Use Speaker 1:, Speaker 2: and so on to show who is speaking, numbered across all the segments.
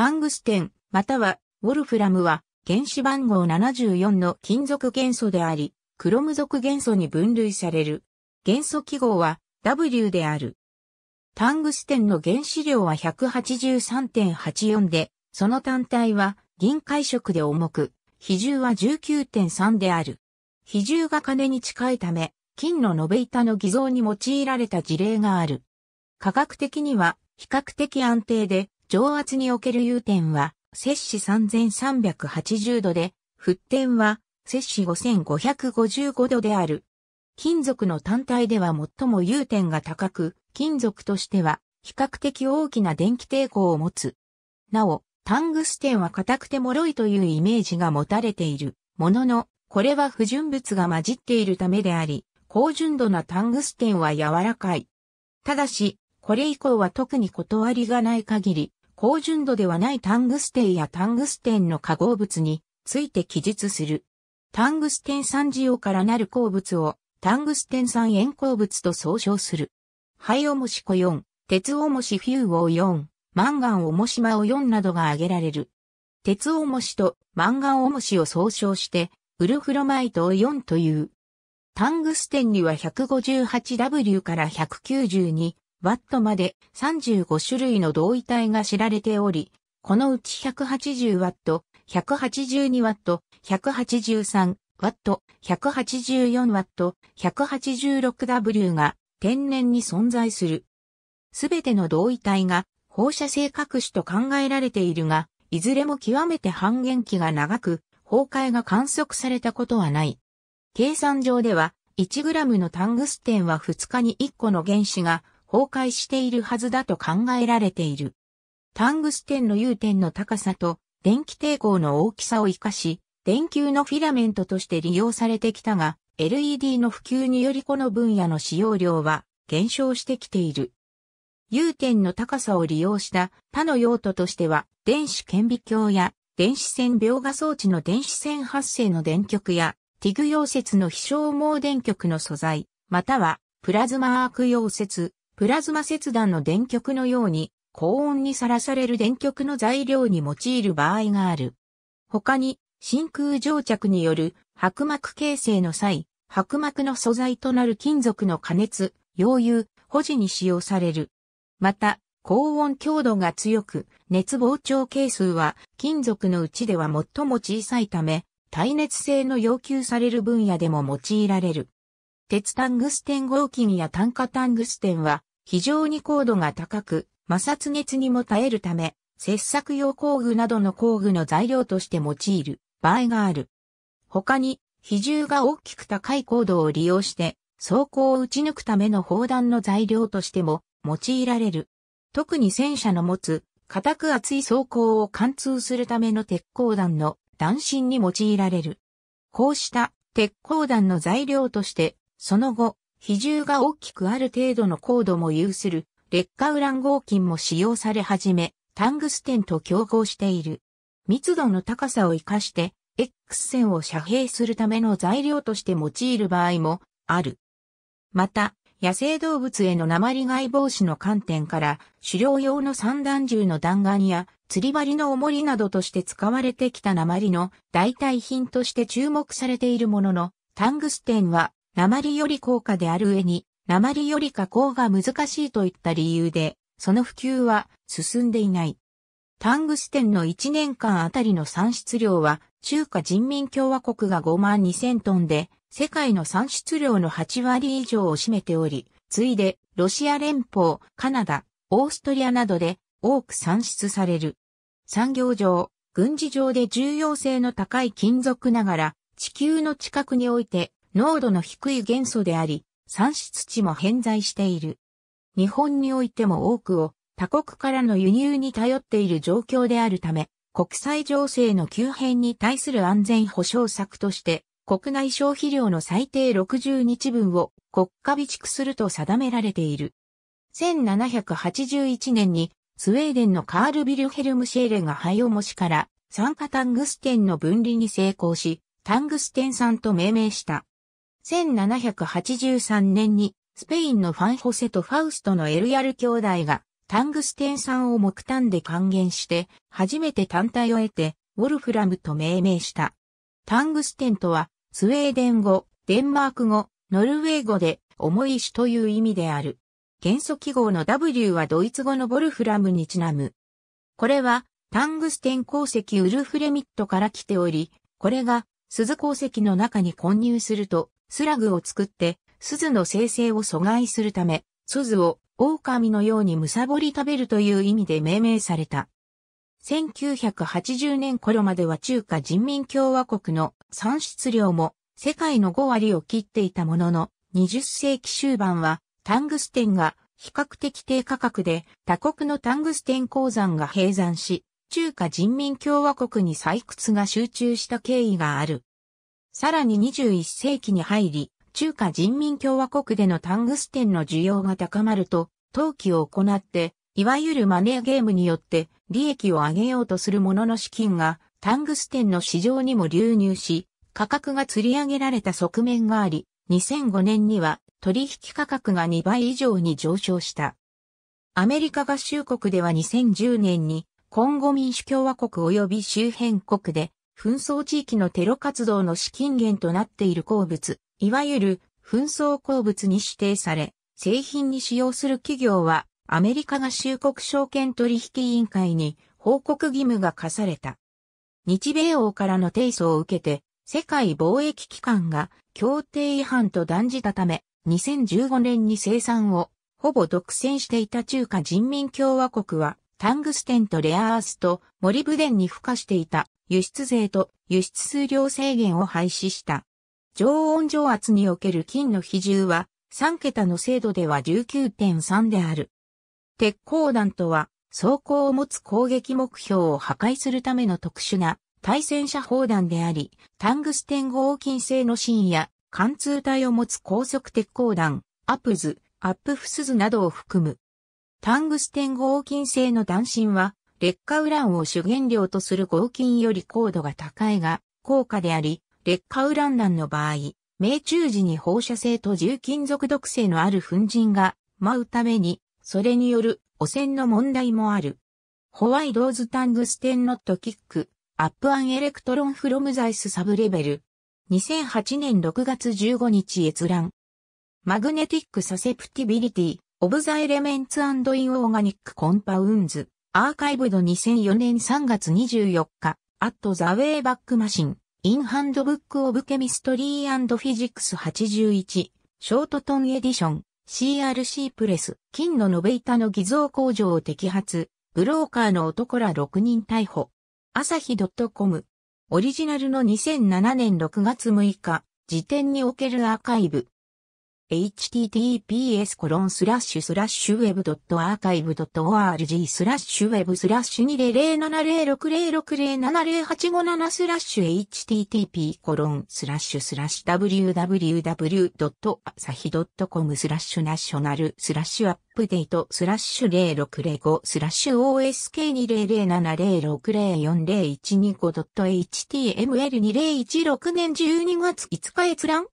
Speaker 1: タングステン、またはウォルフラムは原子番号74の金属元素であり、クロム属元素に分類される。元素記号は W である。タングステンの原子量は183.84で、その単体は銀灰色で重く、比重は19.3である。比重が金に近いため、金の延べ板の偽造に用いられた事例がある。科学的には比較的安定で上圧における融点は、摂氏3380度で、沸点は、摂氏5555度である。金属の単体では最も融点が高く、金属としては、比較的大きな電気抵抗を持つ。なお、タングステンは硬くて脆いというイメージが持たれている。ものの、これは不純物が混じっているためであり、高純度なタングステンは柔らかい。ただし、これ以降は特に断りがない限り、高純度ではないタングステンやタングステンの化合物について記述する。タングステン酸オからなる鉱物をタングステン酸塩鉱物と総称する。灰おもしコ4、鉄おもしフューオ4、マンガンおもしマオ4などが挙げられる。鉄おもしとマンガンおもしを総称して、ウルフロマイト4という。タングステンには 158W から1 9 2ワットまで35種類の同位体が知られており、このうち180ワット、182ワット、183ワット、184ワット、186W が天然に存在する。すべての同位体が放射性核種と考えられているが、いずれも極めて半減期が長く、崩壊が観測されたことはない。計算上では、1g のタングステンは2日に1個の原子が崩壊しているはずだと考えられている。タングステンの融点の高さと電気抵抗の大きさを活かし、電球のフィラメントとして利用されてきたが、LED の普及によりこの分野の使用量は減少してきている。融点の高さを利用した他の用途としては、電子顕微鏡や電子線描画装置の電子線発生の電極や、ティグ溶接の非消耗電極の素材、またはプラズマアーク溶接、プラズマ切断の電極のように、高温にさらされる電極の材料に用いる場合がある。他に、真空蒸着による薄膜形成の際、薄膜の素材となる金属の加熱、溶融、保持に使用される。また、高温強度が強く、熱膨張係数は金属のうちでは最も小さいため、耐熱性の要求される分野でも用いられる。鉄タングステン合金や炭化タングステンは非常に高度が高く、摩擦熱にも耐えるため、切削用工具などの工具の材料として用いる場合がある。他に、比重が大きく高い高度を利用して、装甲を撃ち抜くための砲弾の材料としても用いられる。特に戦車の持つ、硬く厚い装甲を貫通するための鉄鋼弾の弾芯に用いられる。こうした鉄鋼弾の材料として、その後、比重が大きくある程度の高度も有する劣化ウラン合金も使用され始め、タングステンと競合している。密度の高さを活かして、X 線を遮蔽するための材料として用いる場合もある。また、野生動物への鉛害防止の観点から、狩猟用の散弾銃の弾丸や、釣り針の重りなどとして使われてきた鉛の代替品として注目されているものの、タングステンは鉛より高価である上に、鉛より加工が難しいといった理由で、その普及は進んでいない。タングステンの1年間あたりの産出量は、中華人民共和国が5万2000トンで、世界の産出量の8割以上を占めており、次いで、ロシア連邦、カナダ、オーストリアなどで多く産出される。産業上、軍事上で重要性の高い金属ながら、地球の近くにおいて濃度の低い元素であり、産出地も偏在している。日本においても多くを他国からの輸入に頼っている状況であるため、国際情勢の急変に対する安全保障策として、国内消費量の最低60日分を国家備蓄すると定められている。1781年にスウェーデンのカール・ビルヘルム・シェーレが灰もしから酸化タングステンの分離に成功し、タングステン酸と命名した。1783年にスペインのファンホセとファウストのエルヤル兄弟がタングステン酸を木炭で還元して初めて単体を得てウォルフラムと命名した。タングステンとはスウェーデン語、デンマーク語、ノルウェー語で重い石という意味である。元素記号の W はドイツ語のボルフラムにちなむ。これはタングステン鉱石ウルフレミットから来ており、これが鈴鉱石の中に混入するとスラグを作って、鈴の生成を阻害するため、鈴を狼のようにむさぼり食べるという意味で命名された。1980年頃までは中華人民共和国の産出量も世界の5割を切っていたものの、20世紀終盤はタングステンが比較的低価格で他国のタングステン鉱山が閉山し、中華人民共和国に採掘が集中した経緯がある。さらに21世紀に入り、中華人民共和国でのタングステンの需要が高まると、投機を行って、いわゆるマネーゲームによって利益を上げようとする者の資金がタングステンの市場にも流入し、価格が釣り上げられた側面があり、2005年には取引価格が2倍以上に上昇した。アメリカ合衆国では2010年に、今後民主共和国及び周辺国で紛争地域のテロ活動の資金源となっている鉱物、いわゆる紛争鉱物に指定され、製品に使用する企業は、アメリカ合衆国証券取引委員会に報告義務が課された。日米欧からの提訴を受けて、世界貿易機関が協定違反と断じたため、2015年に生産をほぼ独占していた中華人民共和国は、タングステンとレアアースとモリブデンに付加していた輸出税と輸出数量制限を廃止した。常温常圧における金の比重は3桁の精度では19.3である。鉄鋼弾とは装甲を持つ攻撃目標を破壊するための特殊な対戦車砲弾であり、タングステン合金製の芯や貫通体を持つ高速鉄鋼弾、アプズ、アップフスズなどを含む。タングステン合金製の弾芯は劣化ウランを主原料とする合金より高度が高いが、高価であり、劣化ウラン弾の場合、命中時に放射性と重金属毒性のある粉塵が舞うために、それによる汚染の問題もある。ホワイドーズタングステンノットキック、アップアンエレクトロンフロムザイスサブレベル。2008年6月15日閲覧。マグネティックサセプティビリティ、オブザエレメンツインオーガニックコンパウンズ。アーカイブド2004年3月24日、アットザウェイバックマシン、インハンドブックオブケミストリーフィジ h e m i s 81、ショートトンエディション、CRC プレス、金の延べ板の偽造工場を摘発、ブローカーの男ら6人逮捕。朝日 .com。オリジナルの2007年6月6日、時点におけるアーカイブ。https コロンスラッシュスラッシュウェブド web.archive.org スラッシュウェブスラッシュ20070606070857スラッシュ http コロンスラッシュスラッシュ w w w ドッ a s a ドットコムスラッシュナショナルスラッシュアップデートスラッシュ0605スラッシュ OSK200706040125.html2016 年12月5日閲覧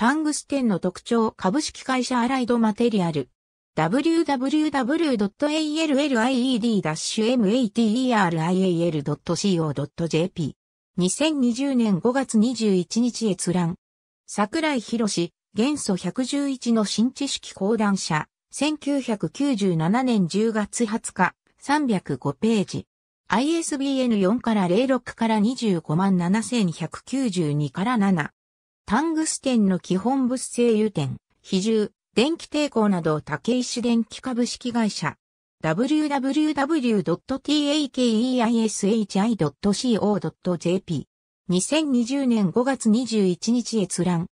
Speaker 1: タングステンの特徴株式会社アライドマテリアル。www.allied-material.co.jp 2020年5月21日閲覧。桜井博士、元素111の新知識講談社、1997年10月20日、305ページ。ISBN4 から06から257192から7。タングステンの基本物性油点、比重、電気抵抗など竹石電気株式会社。www.takeisi.co.jp h 2020年5月21日閲覧。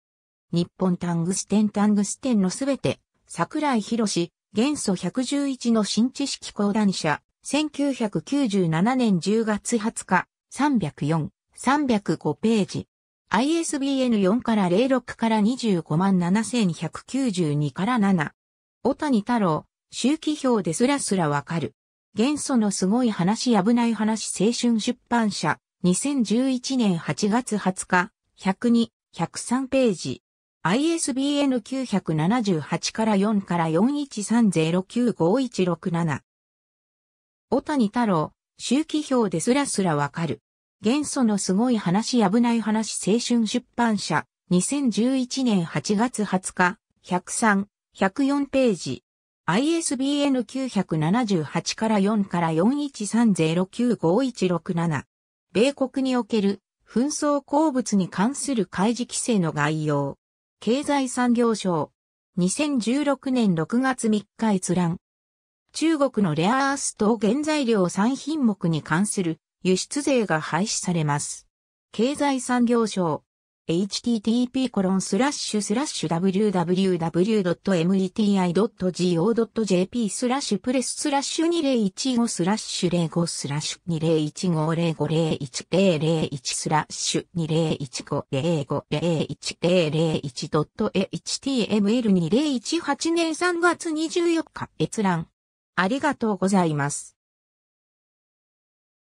Speaker 1: 日本タングステンタングステンのすべて、桜井博士、元素111の新知識講談社、1997年10月20日、304、305ページ。ISBN 4から06から25万7192から7。小谷太郎、周期表ですらすらわかる。元素のすごい話危ない話青春出版社、2011年8月20日、102、103ページ。ISBN 978から4から4130951667。小谷太郎、周期表ですらすらわかる。元素のすごい話危ない話青春出版社2011年8月20日103、104ページ ISBN 978から4から4 1 3 0 9 5 1 6 7米国における紛争鉱物に関する開示規制の概要経済産業省2016年6月3日閲覧中国のレアアースと原材料3品目に関する輸出税が廃止されます。経済産業省 http://www.meti.go.jp スラッシュプレススラッシュ2015スラッシュ05スラッシュ2015050101スラッシュ 2015050101.html2018 年3月24日閲覧。ありがとうございます。